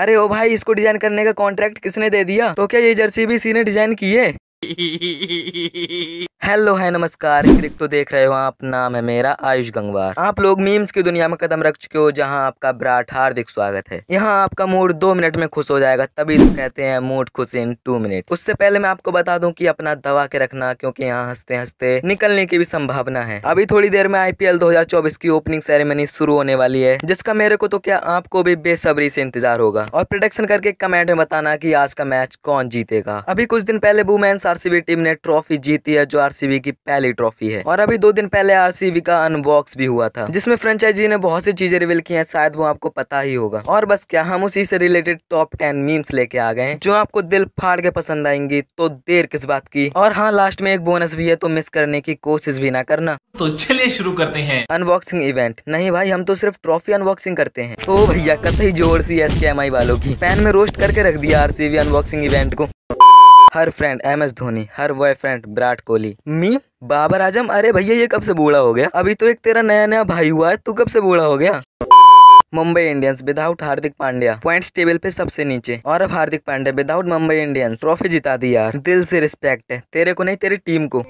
अरे ओ भाई इसको डिजाइन करने का कॉन्ट्रैक्ट किसने दे दिया तो क्या ये जर्सी भी इसी ने डिजाइन की है हेलो है नमस्कार क्रिप्टो तो देख रहे हो आप नाम है मेरा आयुष गंगवार आप लोग मीम्स की दुनिया में कदम रख चुके हो जहां आपका विराट हार्दिक स्वागत है यहां आपका मूड दो मिनट में खुश हो जाएगा तभी तो कहते हैं मूड खुश इन टू मिनट उससे पहले मैं आपको बता दूं कि अपना दवा के रखना क्योंकि यहाँ हंसते हंसते निकलने की भी संभावना है अभी थोड़ी देर में आईपीएल दो की ओपनिंग सेरेमनी शुरू होने वाली है जिसका मेरे को तो क्या आपको भी बेसब्री से इंतजार होगा और प्रोडक्शन करके कमेंट में बताना की आज का मैच कौन जीतेगा अभी कुछ दिन पहले वुमेन्स आरसीबी टीम ने ट्रॉफी जीती है जो आरसीबी की पहली ट्रॉफी है और अभी दो दिन पहले आरसीबी का अनबॉक्स भी हुआ था जिसमें फ्रेंचाइजी ने बहुत सी चीजें रिवील की हैं शायद वो आपको पता ही होगा और बस क्या हम उसी से रिलेटेड टॉप टेन मीम्स लेके आ गए जो आपको दिल फाड़ के पसंद आएंगी तो देर किस बात की और हाँ लास्ट में एक बोनस भी है तो मिस करने की कोशिश भी ना करना तो चलिए शुरू करते हैं अनबॉक्सिंग इवेंट नहीं भाई हम तो सिर्फ ट्रॉफी अनबॉक्सिंग करते हैं तो भैया कतई जोर सी एस वालों की पैन में रोस्ट करके रख दिया आरसीबी अनबॉक्सिंग इवेंट को हर फ्रेंड एम एस धोनी हर बॉयफ्रेंड विराट कोहली मी बाबर आजम अरे भैया ये कब से बूढ़ा हो गया अभी तो एक तेरा नया नया भाई हुआ है तू कब से बूढ़ा हो गया Mumbai Indians without Hardik Pandya points table पे सबसे नीचे और अब Hardik Pandya without Mumbai Indians trophy जिता दी यार दिल से रिस्पेक्ट है तेरे को नहीं तेरी टीम को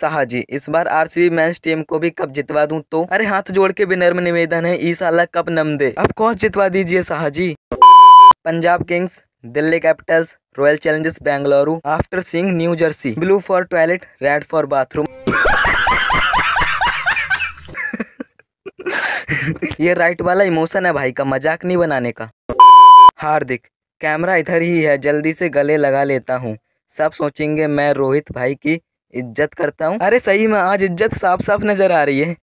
शाहजी इस बार आरसीबी मेंस टीम को भी कप जितवा दूं तो अरे हाथ जोड़ के विनर निवेदन है इस साल कप नम दे अब कौन जितवा दीजिए Shahji Punjab Kings Delhi Capitals Royal Challengers Bengaluru after seeing new jersey blue for toilet red for bathroom ये राइट वाला इमोशन है भाई का मजाक नहीं बनाने का हार्दिक कैमरा इधर ही है जल्दी से गले लगा लेता हूँ सब सोचेंगे मैं रोहित भाई की इज्जत करता हूँ अरे सही में आज इज्जत साफ साफ नजर आ रही है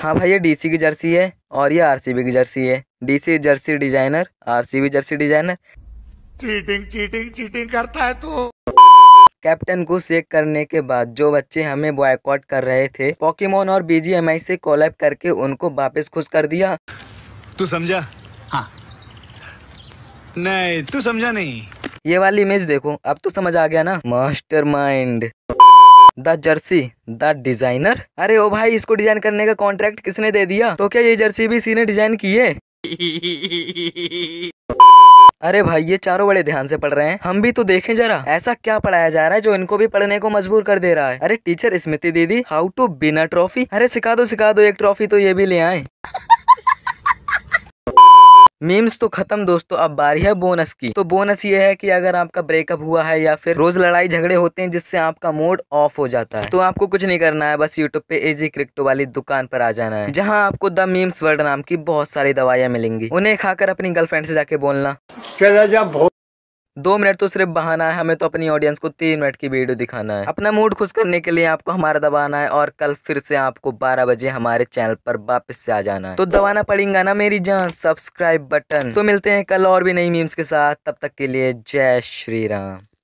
हाँ भाई ये डीसी की जर्सी है और ये आरसीबी की जर्सी है DC jersey designer RCB jersey designer cheating cheating cheating करता है तू कैप्टन को सेक करने के बाद जो बच्चे हमें बॉयकॉट कर रहे थे पॉकीमोन और बीजीएमआई से कोलैब करके उनको वापस खुश कर दिया तू समझा हाँ नहीं तू समझा नहीं ये वाली इमेज देखो अब तो समझ आ गया ना mastermind the jersey the designer अरे ओ भाई इसको डिजाइन करने का कॉन्ट्रैक्ट किसने दे दिया तो क्या ये जर्सी भी इसी ने डिजाइन की है अरे भाई ये चारों बड़े ध्यान से पढ़ रहे हैं हम भी तो देखें जरा ऐसा क्या पढ़ाया जा रहा है जो इनको भी पढ़ने को मजबूर कर दे रहा है अरे टीचर स्मृति दीदी हाउ टू बिना ट्रॉफी अरे सिखा दो सिखा दो एक ट्रॉफी तो ये भी ले आए मीम्स तो खत्म दोस्तों अब बारी है बोनस की तो बोनस ये है कि अगर आपका ब्रेकअप हुआ है या फिर रोज लड़ाई झगड़े होते हैं जिससे आपका मूड ऑफ हो जाता है तो आपको कुछ नहीं करना है बस यूट्यूब पे एजी क्रिक्टो वाली दुकान पर आ जाना है जहाँ आपको द मीम्स वर्ल्ड नाम की बहुत सारी दवाइयाँ मिलेंगी उन्हें खाकर अपनी गर्लफ्रेंड से जाके बोलना दो मिनट तो सिर्फ बहाना है हमें तो अपनी ऑडियंस को तीन मिनट की वीडियो दिखाना है अपना मूड खुश करने के लिए आपको हमारा दबाना है और कल फिर से आपको बारह बजे हमारे चैनल पर वापस से आ जाना है तो दबाना पड़ेगा ना मेरी जान सब्सक्राइब बटन तो मिलते हैं कल और भी नई मीम्स के साथ तब तक के लिए जय श्री राम